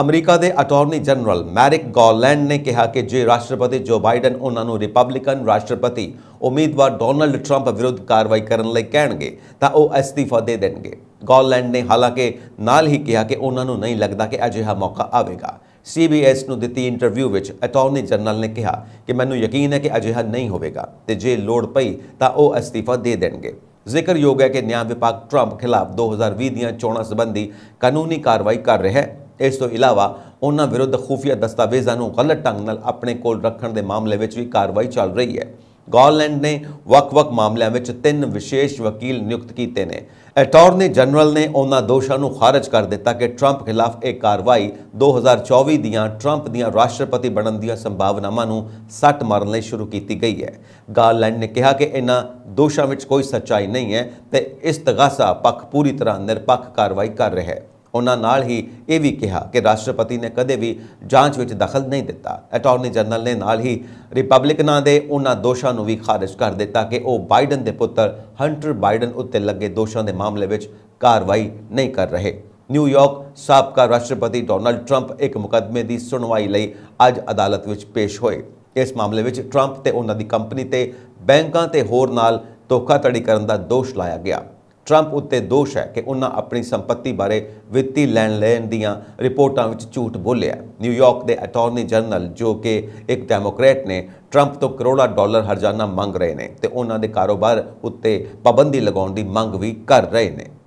America ਦੇ attorney general ਮੈਰਿਕ ਗੋਲੈਂਡ ਨੇ ਕਿਹਾ ਕਿ ਜੇ ਰਾਸ਼ਟਰਪਤੀ ਜੋ ਬਾਈਡਨ ਉਹਨਾਂ ਨੂੰ ਰਿਪਬਲਿਕਨ ਰਾਸ਼ਟਰਪਤੀ ਉਮੀਦਵਾਰ ਡੋਨਲਡ ਟਰੰਪ ਵਿਰੁੱਧ ਕਾਰਵਾਈ ਕਰਨ ਲਈ ਕਹਿਣਗੇ ਤਾਂ ਉਹ ਅਸਤੀਫਾ ਦੇ ਦੇਣਗੇ ਗੋਲੈਂਡ ਨੇ ਹਾਲਾਂਕਿ ਨਾਲ ਹੀ ਕਿਹਾ ਕਿ ਉਹਨਾਂ ਨੂੰ ਨਹੀਂ ਲੱਗਦਾ ਕਿ ਅਜਿਹਾ ਮੌਕਾ ਆਵੇਗਾ ਸੀਬੀਐਸ ਨੂੰ ਦਿੱਤੀ ਇੰਟਰਵਿਊ ਵਿੱਚ ਅਟਾਰਨੀ ਜਨਰਲ ਨੇ ਕਿਹਾ ਕਿ ਮੈਨੂੰ ਯਕੀਨ ਹੈ ਕਿ ਅਜਿਹਾ ਨਹੀਂ ਹੋਵੇਗਾ ਤੇ ਜੇ ਲੋੜ ਪਈ ਤਾਂ ਉਹ ਅਸਤੀਫਾ ਦੇ ਦੇਣਗੇ ਜ਼ਿਕਰਯੋਗ ਹੈ ਕਿ ਨਿਆਂ ਵਿਭਾਗ ਟਰੰਪ ਖਿਲਾਫ 2020 ਦੀਆਂ ਚੋਣਾਂ ਸੰਬੰਧੀ ਕਾਨੂੰਨੀ ਕਾਰਵਾਈ ਕਰ ਰਿਹਾ ਹੈ ਇਸ ਤੋਂ ਇਲਾਵਾ ਉਹਨਾਂ ਵਿਰੁੱਧ ਖੂਫੀਆ ਦਸਤਾਵੇਜ਼ਾਂ ਨੂੰ ਗਲਤ ਢੰਗ ਨਾਲ ਆਪਣੇ ਕੋਲ ਰੱਖਣ ਦੇ ਮਾਮਲੇ ਵਿੱਚ ਵੀ ਕਾਰਵਾਈ ਚੱਲ ਰਹੀ ਹੈ ਗਾਲੈਂਡ ਨੇ ਵੱਖ-ਵੱਖ ਮਾਮਲਿਆਂ ਵਿੱਚ ਤਿੰਨ ਵਿਸ਼ੇਸ਼ ਵਕੀਲ ਨਿਯੁਕਤ ਕੀਤੇ ਨੇ ਅਟਾਰਨੀ ਜਨਰਲ ਨੇ ਉਹਨਾਂ ਦੋਸ਼ਾਂ ਨੂੰ ਖਾਰਜ ਕਰ ਦਿੱਤਾ ਕਿ ਟਰੰਪ ਖਿਲਾਫ ਇਹ ਕਾਰਵਾਈ 2024 ਦੀਆਂ ਟਰੰਪ ਦੀਆਂ ਰਾਸ਼ਟਰਪਤੀ ਬਣਨ ਦੀਆਂ ਸੰਭਾਵਨਾਵਾਂ ਨੂੰ ਸੱਟ ਮਾਰਨ ਲਈ ਸ਼ੁਰੂ ਕੀਤੀ ਗਈ ਹੈ ਗਾਲੈਂਡ ਨੇ ਕਿਹਾ ਕਿ ਇਹਨਾਂ ਦੋਸ਼ਾਂ ਵਿੱਚ ਕੋਈ ਸੱਚਾਈ ਨਹੀਂ ਹੈ ਤੇ ਇਸ ਤਗਾਸਾ ਪੱਖ ਪੂਰੀ ਤਰ੍ਹਾਂ ਨਿਰਪੱਖ ਕਾਰਵਾਈ ਕਰ ਰਿਹਾ ਹੈ ਉਹਨਾਂ ਨਾਲ ਹੀ ਇਹ ਵੀ ਕਿਹਾ ਕਿ ਰਾਸ਼ਟਰਪਤੀ ਨੇ ਕਦੇ ਵੀ ਜਾਂਚ ਵਿੱਚ ਦਖਲ ਨਹੀਂ ਦਿੱਤਾ ਅਟਾਰਨੀ ਜਨਰਲ ਨੇ ਨਾਲ ਹੀ ਰਿਪਬਲਿਕਨਾਂ ਦੇ ਉਹਨਾਂ ਦੋਸ਼ਾਂ ਨੂੰ ਵੀ ਖਾਰਜ ਕਰ ਦਿੱਤਾ ਕਿ ਉਹ ਬਾਈਡਨ ਦੇ ਪੁੱਤਰ ਹੰਟਰ ਬਾਈਡਨ ਉੱਤੇ ਲੱਗੇ ਦੋਸ਼ਾਂ ਦੇ ਮਾਮਲੇ ਵਿੱਚ ਕਾਰਵਾਈ ਨਹੀਂ ਕਰ ਰਹੇ ਨਿਊਯਾਰਕ ਸਾਬਕਾ ਰਾਸ਼ਟਰਪਤੀ ਡੋਨਲਡ ਟਰੰਪ ਇੱਕ ਮੁਕਦਮੇ ਦੀ ਸੁਣਵਾਈ ਲਈ ਅੱਜ ਅਦਾਲਤ ਵਿੱਚ ਪੇਸ਼ ਹੋਏ ਇਸ ਮਾਮਲੇ ਵਿੱਚ ਟਰੰਪ ਤੇ ਉਹਨਾਂ ਦੀ ਕੰਪਨੀ ਤੇ ਬੈਂਕਾਂ ਤੇ ਹੋਰ ਨਾਲ ਧੋਖਾਧੜੀ ਕਰਨ ਦਾ ਦੋਸ਼ ਲਾਇਆ ਗਿਆ ਟਰੰਪ ਉੱਤੇ ਦੋਸ਼ ਹੈ ਕਿ ਉਹਨਾਂ ਆਪਣੀ ਸੰਪਤੀ ਬਾਰੇ ਵਿੱਤੀ ਲੈਣ ਲੈਣ ਦੀਆਂ ਰਿਪੋਰਟਾਂ ਵਿੱਚ ਝੂਠ ਬੋਲਿਆ ਨਿਊਯਾਰਕ ਦੇ ਅਟਾਰਨੀ ਜਨਰਲ ਜੋ ਕਿ ਇੱਕ ਡੈਮੋਕ੍ਰੇਟ ਨੇ ਟਰੰਪ ਤੋਂ ਕਰੋੜਾ ਡਾਲਰ ਹਰਜਾਨਾ ਮੰਗ ਰਹੇ ਨੇ ਤੇ ਉਹਨਾਂ ਦੇ ਕਾਰੋਬਾਰ ਉੱਤੇ ਪਾਬੰਦੀ ਲਗਾਉਣ ਦੀ ਮੰਗ ਵੀ ਕਰ ਰਹੇ ਨੇ